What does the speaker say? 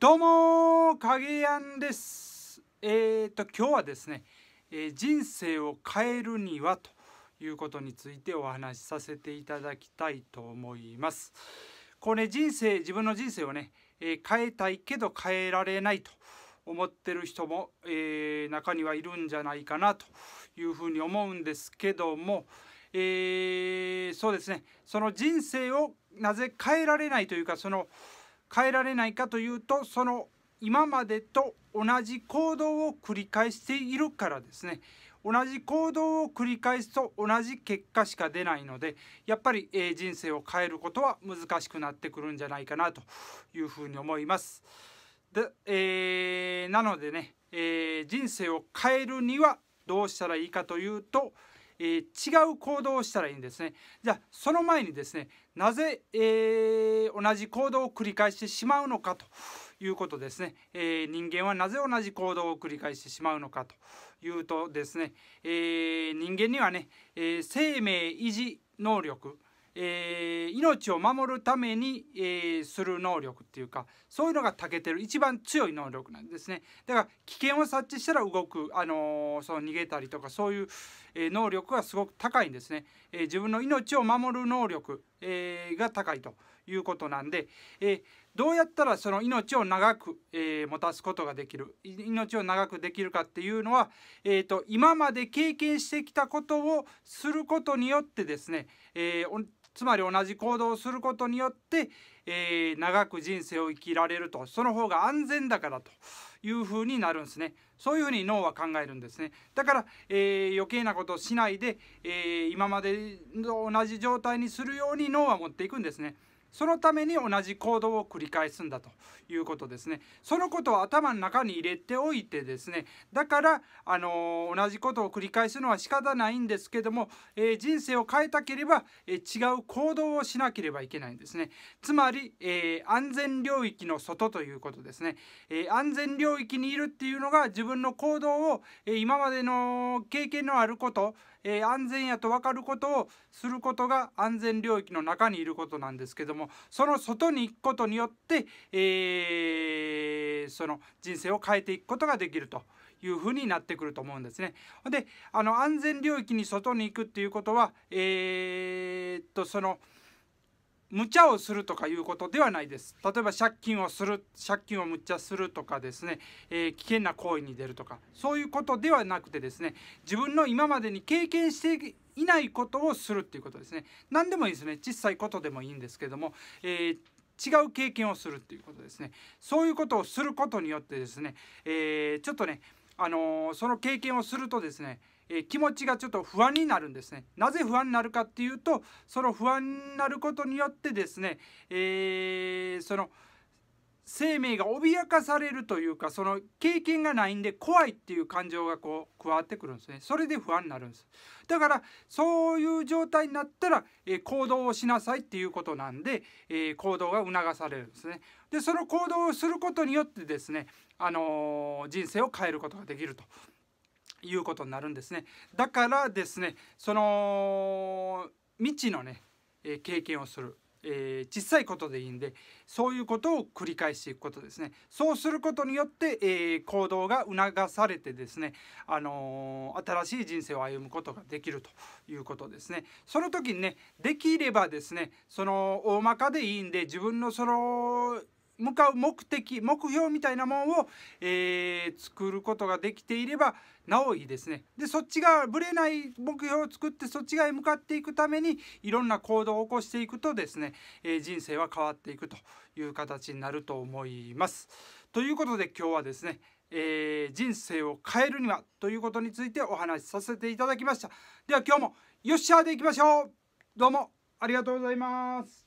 どうも影やんです。えっ、ー、と今日はですね、えー、人生を変えるにはということについてお話しさせていただきたいと思います。これ、ね、人生自分の人生をね、えー、変えたいけど変えられないと思ってる人も、え中にはいるんじゃないかなというふうに思うんですけども、えそうですねその人生をなぜ変えられないというかその変えられないかというとその今までと同じ行動を繰り返しているからですね同じ行動を繰り返すと同じ結果しか出ないのでやっぱり、え人生を変えることは難しくなってくるんじゃないかなというふうに思います。でえー、なのでね、えー、人生を変えるにはどうしたらいいかというとえー、違う行動をしたらいいんですね。じゃあその前にですねなぜ、えー、同じ行動を繰り返してしまうのかということですね、えー、人間はなぜ同じ行動を繰り返してしまうのかというとですね、え人間にはね、え生命維持能力えー、命を守るために、えー、する能力っていうかそういうのが長けてる一番強い能力なんですねだから危険を察知したら動く、あのー、その逃げたりとかそういう、え能力がすごく高いんですね、え自分の命を守る能力えー、が高いということなんで、えー、どうやったらその命を長く、えー、持たすことができる命を長くできるかっていうのは、えーと、今まで経験してきたことをすることによってですね、えー、つまり同じ行動をすることによって、えー、長く人生を生きられるとその方が安全だからというふうになるんですねそういうふうに脳は考えるんですねだから、えー、余計なことをしないで、えー、今までと同じ状態にするように脳は持っていくんですねそのために同じ行動を繰り返すんだということですねそのことを頭の中に入れておいてですねだからあの同じことを繰り返すのは仕方ないんですけども、えー、人生を変えたければ、えー、違う行動をしなければいけないんですねつまり、えー、安全領域の外ということですね、え安全領域にいるっていうのが自分の行動を、え今までの経験のあること、え安全やと分かることをすることが安全領域の中にいることなんですけどももその外に行くことによって、えー、その人生を変えていくことができると。いうふうになってくると思うんですね。であの安全領域に外に行くっていうことはえー、っとその無茶をするとかいうことではないです例えば借金をする借金を無茶するとかですね、えー、危険な行為に出るとかそういうことではなくてですね自分の今までに経験していないことをするっていうことですね何でもいいですね小さいことでもいいんですけども、えー違う経験をするっていうことですねそういうことをすることによってですね、えー、ちょっとねあのその経験をするとですね、え気持ちがちょっと不安になるんですね。なぜ不安になるかっていうとその不安になることによってですね、えー、その、生命が脅かされるというかその経験がないんで怖いっていう感情がこう加わってくるんですねそれで不安になるんですだからそういう状態になったら、えー、行動をしなさいっていうことなんで、えー、行動が促されるんですねでその行動をすることによってですね、あのー、人生を変えることができるということになるんですねだからですねその未知のねえ経験をするえー、小さいことでいいんでそういうことを繰り返していくことですねそうすることによって、えー、行動が促されてですね、あのー、新しい人生を歩むことができるということですねその時にねできればですねその大まかでいいんで自分のその向かう目的目標みたいなもんを、えー、作ることができていればなおいいですね。でそっちがぶれない目標を作ってそっち側へ向かっていくためにいろんな行動を起こしていくとですね、えー、人生は変わっていくという形になると思います。ということで今日はですねえー、人生を変えるにはということについてお話しさせていただきましたでは今日もよっしゃーでいきましょうどうもありがとうございます